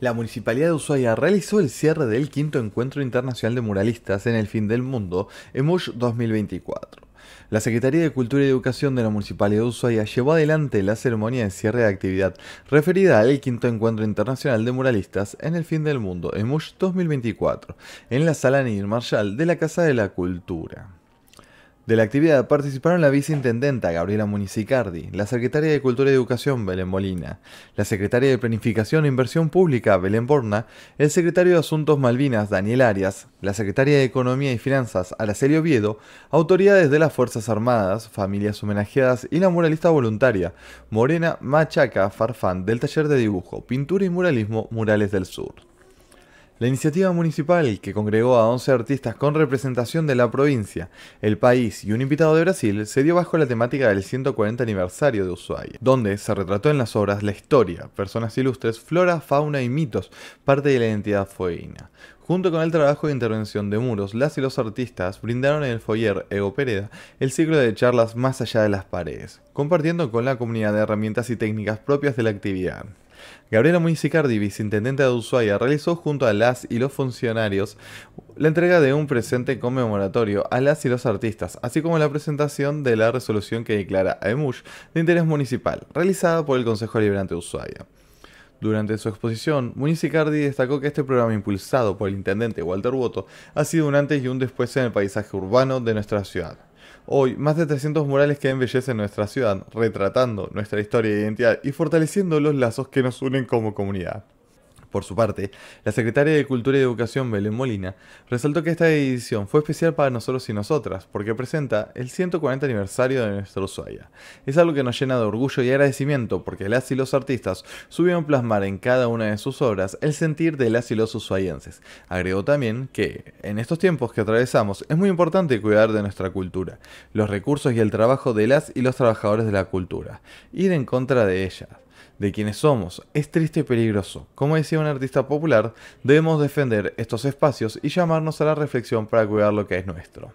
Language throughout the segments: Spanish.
La Municipalidad de Ushuaia realizó el cierre del quinto Encuentro Internacional de Muralistas en el Fin del Mundo, EMUSH 2024. La Secretaría de Cultura y Educación de la Municipalidad de Ushuaia llevó adelante la ceremonia de cierre de actividad referida al quinto Encuentro Internacional de Muralistas en el Fin del Mundo, EMUSH 2024, en la Sala Nir Marshall de la Casa de la Cultura. De la actividad participaron la viceintendenta Gabriela Munizicardi, la secretaria de Cultura y Educación Belén Molina, la secretaria de Planificación e Inversión Pública Belén Borna, el secretario de Asuntos Malvinas Daniel Arias, la secretaria de Economía y Finanzas Araceli Oviedo, autoridades de las Fuerzas Armadas, familias homenajeadas y la muralista voluntaria Morena Machaca Farfán del taller de dibujo, pintura y muralismo Murales del Sur. La iniciativa municipal, que congregó a 11 artistas con representación de la provincia, el país y un invitado de Brasil, se dio bajo la temática del 140 aniversario de Ushuaia, donde se retrató en las obras la historia, personas ilustres, flora, fauna y mitos, parte de la identidad fueguina. Junto con el trabajo de intervención de muros, las y los artistas brindaron en el foyer Ego Pereda el ciclo de charlas más allá de las paredes, compartiendo con la comunidad herramientas y técnicas propias de la actividad. Gabriela Muñizicardi, viceintendente de Ushuaia, realizó junto a las y los funcionarios la entrega de un presente conmemoratorio a las y los artistas, así como la presentación de la resolución que declara a EMUSH de interés municipal, realizada por el Consejo Liberante de Ushuaia. Durante su exposición, Muñizicardi destacó que este programa impulsado por el intendente Walter Woto ha sido un antes y un después en el paisaje urbano de nuestra ciudad. Hoy, más de 300 murales que embellecen nuestra ciudad, retratando nuestra historia e identidad y fortaleciendo los lazos que nos unen como comunidad. Por su parte, la secretaria de Cultura y Educación Belén Molina resaltó que esta edición fue especial para nosotros y nosotras porque presenta el 140 aniversario de nuestro Ushuaia. Es algo que nos llena de orgullo y agradecimiento porque las y los artistas a plasmar en cada una de sus obras el sentir de las y los ushuaienses. Agregó también que, en estos tiempos que atravesamos, es muy importante cuidar de nuestra cultura, los recursos y el trabajo de las y los trabajadores de la cultura, ir en contra de ella de quienes somos. Es triste y peligroso. Como decía un artista popular, debemos defender estos espacios y llamarnos a la reflexión para cuidar lo que es nuestro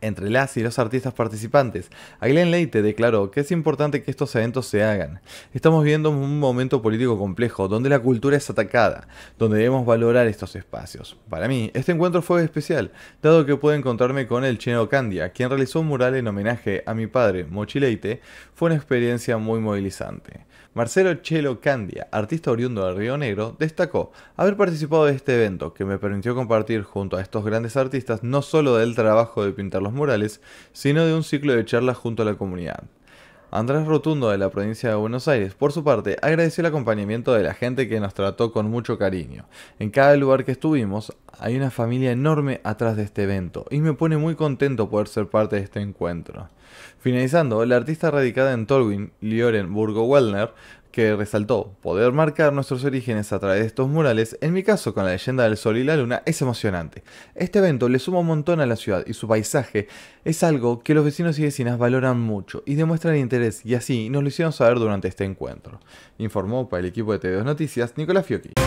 entre las y los artistas participantes. Aguilén Leite declaró que es importante que estos eventos se hagan. Estamos viendo un momento político complejo donde la cultura es atacada, donde debemos valorar estos espacios. Para mí, este encuentro fue especial, dado que pude encontrarme con el Chelo Candia, quien realizó un mural en homenaje a mi padre, Mochileite, fue una experiencia muy movilizante. Marcelo Chelo Candia, artista oriundo de Río Negro, destacó haber participado de este evento que me permitió compartir junto a estos grandes artistas no solo del trabajo de pintar los Morales, sino de un ciclo de charlas junto a la comunidad. Andrés Rotundo de la provincia de Buenos Aires, por su parte, agradeció el acompañamiento de la gente que nos trató con mucho cariño. En cada lugar que estuvimos hay una familia enorme atrás de este evento y me pone muy contento poder ser parte de este encuentro. Finalizando, la artista radicada en Tolwyn, Lioren Burgo-Wellner, que resaltó, poder marcar nuestros orígenes a través de estos murales, en mi caso con la leyenda del sol y la luna, es emocionante. Este evento le suma un montón a la ciudad y su paisaje es algo que los vecinos y vecinas valoran mucho y demuestran interés y así nos lo hicieron saber durante este encuentro, informó para el equipo de TV2 Noticias Nicolás Fiocchi.